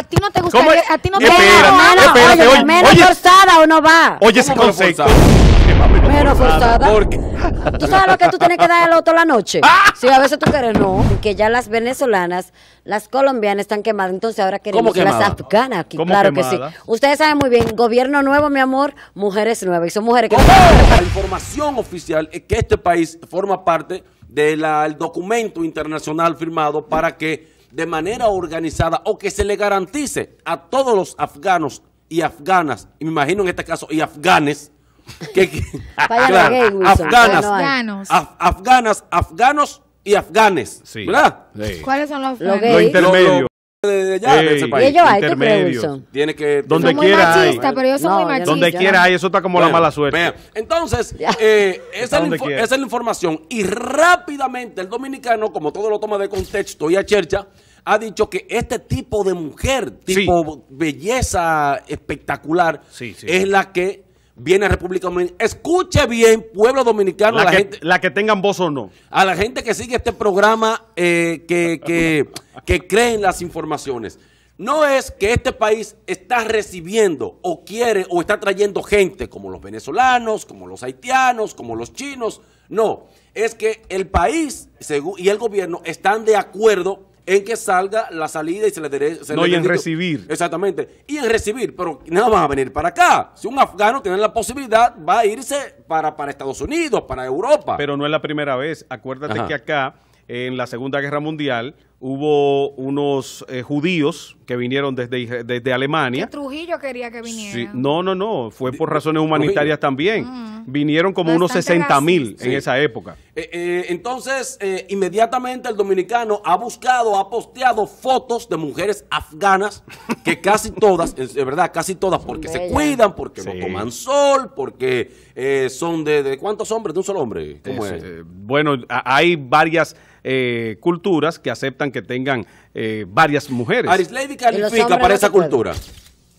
A ti no te gusta. A ti no te gusta. Espérate, oye, menos forzada o no va. Oye, ese concepto. Menos forzada. ¿Tú sabes lo que tú tienes que dar al otro la noche? Ah. Sí, a veces tú quieres, no. Que ya las venezolanas, las colombianas están quemadas. Entonces ahora queremos las afganas aquí. Claro que sí. Ustedes saben muy bien, gobierno nuevo, mi amor, mujeres nuevas. Y son mujeres que. La información oficial es que este país forma parte del documento internacional firmado para que de manera organizada o que se le garantice a todos los afganos y afganas, me imagino en este caso, y afganes, que, afganas, afganas, afganos y afganes, ¿Cuáles son los, los intermedios? Y hay, Tiene que... Donde quiera machista, pero ellos son muy Donde quiera hay, eso está como la mala suerte. Entonces, eh, esa, es la es la información. Y rápidamente el dominicano, como todo lo toma de contexto y a chercha, ha dicho que este tipo de mujer, tipo belleza espectacular, es la que viene a República Dominicana. Escuche bien, pueblo dominicano, la que, gente. La que tengan voz o no. A la gente que sigue este programa, eh, que, que, que cree en las informaciones. No es que este país está recibiendo o quiere o está trayendo gente como los venezolanos, como los haitianos, como los chinos. No, es que el país y el gobierno están de acuerdo en que salga la salida y se le derecha, No, y en recibir. Exactamente. Y en recibir, pero nada más a venir para acá. Si un afgano tiene la posibilidad, va a irse para, para Estados Unidos, para Europa. Pero no es la primera vez. Acuérdate que acá, en la Segunda Guerra Mundial, hubo unos eh, judíos que vinieron desde, desde Alemania. Trujillo quería que vinieran. No, no, no. Fue por razones humanitarias también. Mm. Vinieron como unos 60 mil en esa época. Eh, eh, entonces, eh, inmediatamente el dominicano ha buscado, ha posteado fotos de mujeres afganas, que casi todas, de verdad, casi todas, porque se cuidan, porque no toman sol, porque son de, cuántos hombres, de un solo hombre. bueno, hay varias... culturas que aceptan que tengan varias mujeres. califica para esa cultura.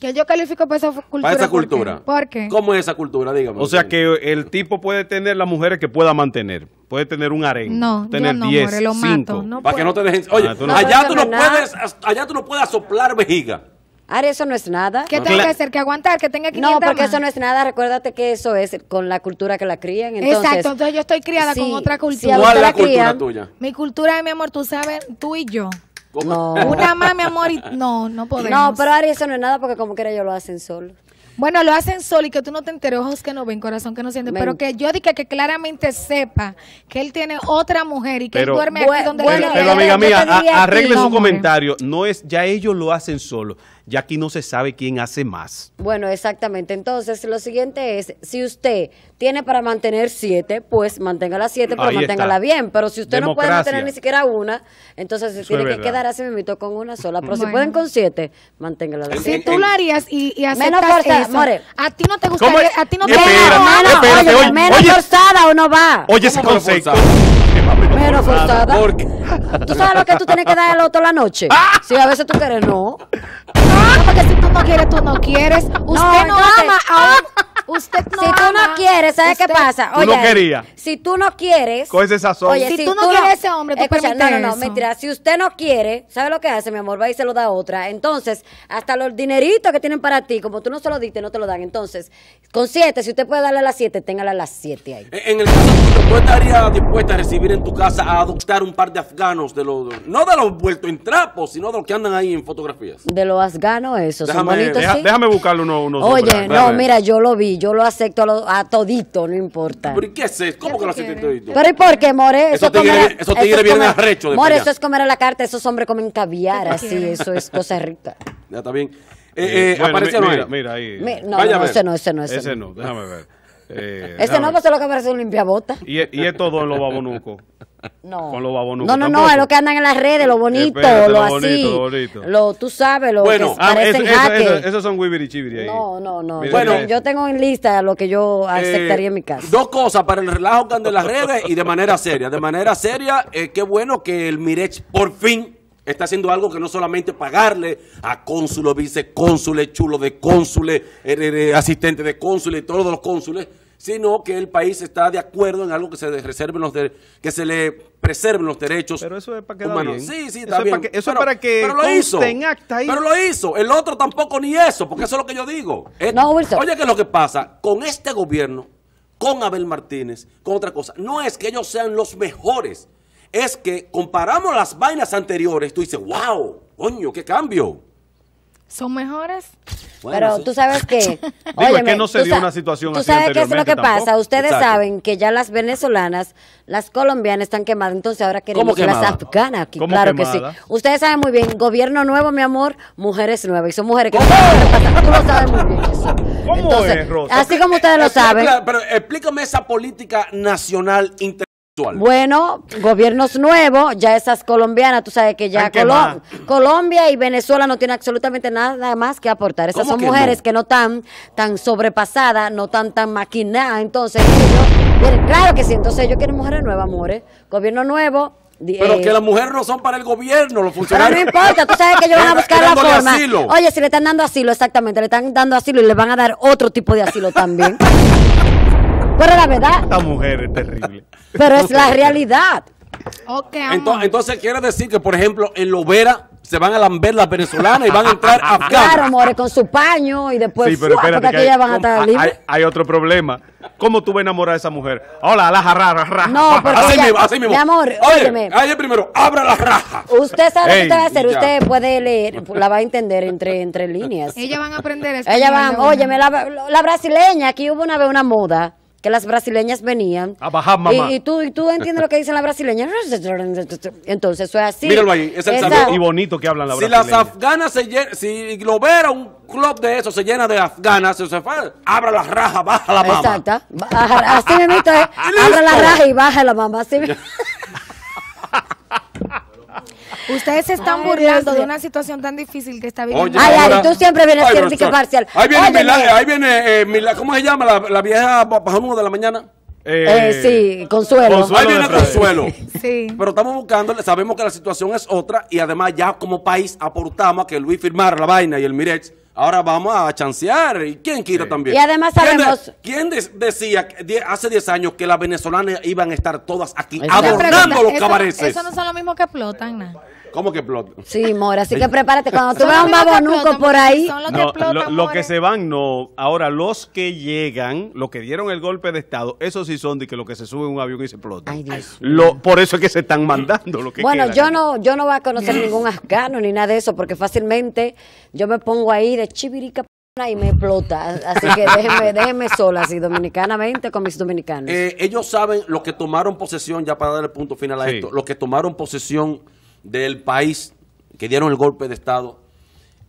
Que yo califico para esa cultura. Para esa ¿Por qué? ¿Cómo es esa cultura? Dígame. O sea, que el tipo puede tener las mujeres que pueda mantener. Puede tener un harén. No, tener no, 10, lo mato. no para que no te dejen... Oye, allá, ah, tú no puedes, allá tú no puedes soplar vejiga. Ari, eso no es nada. ¿Qué tengo que hacer? ¿Que aguantar? ¿Que tenga que No, porque eso no es nada. Recuérdate que eso es con la cultura que la crían. Entonces, Exacto. Entonces yo estoy criada con otra cultura. ¿Cuál es la, cultura tuya? Mi cultura, mi amor, tú sabes, tú y yo. No. Una mami mi amor, y no, no podemos. No, pero Ari, eso no es nada porque como quiera ellos lo hacen solo. Bueno, lo hacen solo y que tú no te enteres, ojos que no ven, corazón que no siente, pero que yo diga que claramente sepa que él tiene otra mujer y que él duerme aquí donde bueno, él Pero amiga mía, arregle su comentario, no es, ya ellos lo hacen solo ya aquí no se sabe quién hace más. Bueno, exactamente. Entonces, lo siguiente es, si usted tiene para mantener siete, pues mantenga las siete, pero manténgala bien. Pero si usted no puede mantener ni siquiera una, entonces se tiene que quedar así mismo con una sola. Pero si pueden con siete, manténgala bien. Si tú harías y, y menos forzada, More. a ti no te gustaría, a ti no te gustaría. Menos, o no va. Oye, ese consejo. ¿Tú sabes lo que tú tienes que dar al otro la noche? ¡Ah! Si a veces tú quieres, no. porque si tú no quieres, tú no quieres. Usted no, ama a ah, si tú no quieres, ¿sabes qué pasa? Oye, no quería. Si tú no quieres. coge esa sombra. Oye, si, tú no quieres ese hombre, tú No, no, no, mentira. Si usted no quiere, ¿sabe lo que hace, mi amor? Va y se lo da a otra. Entonces, hasta los dineritos que tienen para ti, como tú no se lo diste, no te lo dan. Entonces, con siete, si usted puede darle a las siete, téngala a las siete ahí. En el caso tú estarías dispuesta a recibir en tu casa a adoptar un par de afganos, de los, no de los vueltos en trapos, sino de los que andan ahí en fotografías. De los afganos, esos. son bonitos, ¿sí? déjame buscarle uno, unos. Oye, no, mira, yo lo vi yo lo acepto a, lo, a todito, no importa. ¿Pero qué haces? ¿Cómo que lo acepto a todito? Pero ¿y por qué, More? Eso, tigres eso es arrecho. More, eso es comer a la carta, esos hombres comen caviar, así, eso es cosa rica. Ya está bien. Eh, eh, eh, eh bueno, aparece mira, mira ahí. no, no, ese no, ese no, ese, ese no. déjame ver. Eh, ese no, pues lo que parece un limpiabota. Y, y es todo en los babonucos. No. No, no, no, es lo que andan en las redes, lo bonito, lo, así. Lo bonito. tú sabes, lo bueno, que ah, son wibiri chibiri ahí. No, no, no. bueno, yo tengo en lista lo que yo eh, aceptaría en mi casa. Dos cosas para el relajo que andan en las redes y de manera seria. De manera seria, eh, qué bueno que el Mirech por fin está haciendo algo que no solamente pagarle a cónsules, vicecónsules, chulos de cónsules, eh, asistentes de cónsules, todos los cónsules sino que el país está de acuerdo en algo que se reserven los que se le preserven los derechos pero eso es para que humanos. Sí, sí, está eso Es para que, eso para que pero lo hizo. En acta ahí. Pero lo hizo. El otro tampoco ni eso, porque eso es lo que yo digo. Eh, oye, que lo que pasa con este gobierno, con Abel Martínez, con otra cosa, no es que ellos sean los mejores, es que comparamos las vainas anteriores, tú dices, wow, coño, qué cambio son mejores. pero tú sabes que. es no se dio una situación así. Tú sabes qué es lo que pasa. Ustedes saben que ya las venezolanas, las colombianas están quemadas. Entonces ahora queremos que las afganas aquí. claro que sí. Ustedes saben muy bien. Gobierno nuevo, mi amor. Mujeres nuevas. Y son mujeres que. ¿Cómo? lo sabes muy bien. Eso. Así como ustedes lo saben. Pero explícame esa política nacional internacional bueno, gobiernos nuevos, ya esas colombianas, tú sabes que ya Colombia y Venezuela no tienen absolutamente nada más que aportar. Esas son mujeres que no están tan sobrepasadas, no están tan maquinadas. Entonces, claro que sí, entonces ellos quiero mujeres nuevas, amores. Gobierno nuevo, pero eh, que las mujeres no son para el gobierno, los funcionarios. Pero no importa, tú sabes que ellos van a buscar la forma. Oye, si le están dando asilo, exactamente, le están dando asilo y le van a dar otro tipo de asilo también. Pero la verdad. Esta mujer es terrible. Pero es la realidad. Okay, entonces, quiere decir que, por ejemplo, en Lovera se van a lamber las venezolanas y van a entrar a Claro, con su paño y después sí, pero espérate, hay, van a estar Hay, otro problema. ¿Cómo tú vas a enamorar a esa mujer? Hola, la jarra, raja. No, pero. así mismo, así mismo. Mi amor, Oye, óyeme. Oye, primero, abra la raja. Usted sabe lo que va a hacer, usted puede leer, la va a entender entre, entre líneas. Ellas van a aprender esto. Ellas van, óyeme, la brasileña, aquí hubo una vez una moda que las brasileñas venían. A ah, bajar, mamá. Y, tú, y tú entiendes lo que dicen las brasileñas. Entonces, eso es así. Míralo ahí, es el sabor. Y bonito que hablan las brasileñas. Si las afganas se llenan, si lo vera un club de eso se llena de afganas, se abra la raja, baja la mamá. Exacto. Así me eh. Abra la raja y baja la mamá. Así Ustedes se están burlando de una situación tan difícil que está viviendo. ay, ay, tú siempre vienes ay, crítica parcial. Ahí viene, Mila ahí viene eh, ¿cómo se llama la, vieja? vieja uno de la mañana? Eh, eh sí, Consuelo. ahí viene Consuelo. sí. Pero estamos buscando, sabemos que la situación es otra y además ya como país aportamos a que Luis firmara la vaina y el Mirex. Ahora vamos a chancear. ¿Y quién quiera también? Y además sabemos... ¿Quién, decía hace 10 años que las venezolanas iban a estar todas aquí adornando los cabaretes cabareces? Eso no son lo mismo que explotan, nada. ¿Cómo que explotan? Sí, Mora, así que prepárate. Cuando tú veas un babonuco por ahí. Son los que lo, que se van, no. Ahora, los que llegan, los que dieron el golpe de Estado, esos sí son de que los que se suben a un avión y se explotan. por eso es que se están mandando lo que Bueno, yo no, yo no voy a conocer ningún ascano ni nada de eso, porque fácilmente yo me pongo ahí de chivirica y me explota. Así que déjeme, déjeme sola, así dominicanamente con mis dominicanos. Eh, ellos saben, los que tomaron posesión, ya para dar el punto final a esto, los que tomaron posesión del país que dieron el golpe de Estado,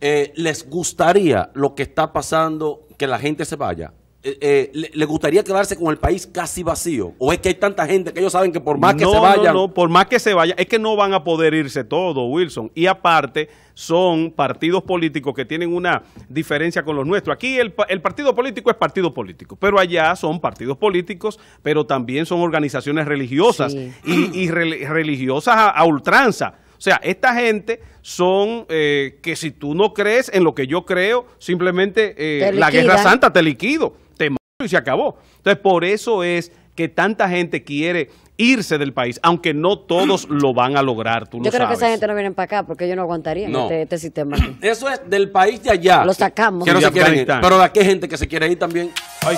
eh, ¿les gustaría lo que está pasando, que la gente se vaya? Eh, eh, les le, gustaría quedarse con el país casi vacío? ¿O es que hay tanta gente que ellos saben que por más que se vayan... por más que se vayan, es que no van a poder irse todos, Wilson. Y aparte, son partidos políticos que tienen una diferencia con los nuestros. Aquí el, partido político es partido político, pero allá son partidos políticos, pero también son organizaciones religiosas y, religiosas a ultranza o sea, esta gente son eh, que si tú no crees en lo que yo creo, simplemente eh, la guerra santa te liquido, te mato y se acabó. Entonces, por eso es que tanta gente quiere irse del país, aunque no todos lo van a lograr, tú Yo creo que esa gente no viene para acá porque ellos no aguantarían este, este, sistema. Eso es del país de allá. Lo sacamos. Pero de aquí hay gente que se quiere ir también. Ay.